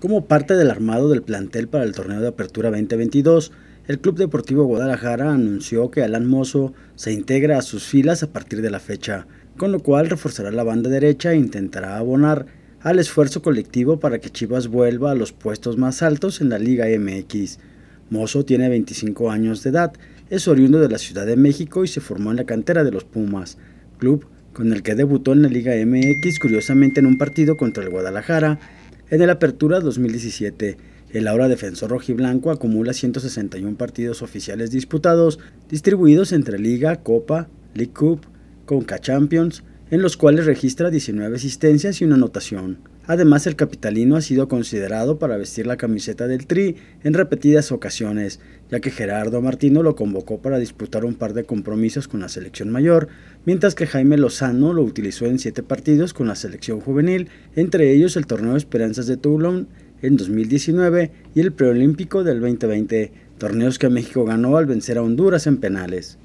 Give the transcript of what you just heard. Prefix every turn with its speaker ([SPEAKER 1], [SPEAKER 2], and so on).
[SPEAKER 1] Como parte del armado del plantel para el torneo de apertura 2022, el Club Deportivo Guadalajara anunció que Alan Mozo se integra a sus filas a partir de la fecha, con lo cual reforzará la banda derecha e intentará abonar al esfuerzo colectivo para que Chivas vuelva a los puestos más altos en la Liga MX. Mozo tiene 25 años de edad, es oriundo de la Ciudad de México y se formó en la cantera de los Pumas, club con el que debutó en la Liga MX curiosamente en un partido contra el Guadalajara en el Apertura 2017, el ahora defensor rojiblanco acumula 161 partidos oficiales disputados, distribuidos entre Liga, Copa, League Cup, Conca Champions, en los cuales registra 19 asistencias y una anotación. Además, el capitalino ha sido considerado para vestir la camiseta del Tri en repetidas ocasiones, ya que Gerardo Martino lo convocó para disputar un par de compromisos con la selección mayor, mientras que Jaime Lozano lo utilizó en siete partidos con la selección juvenil, entre ellos el Torneo Esperanzas de Toulon en 2019 y el Preolímpico del 2020, torneos que México ganó al vencer a Honduras en penales.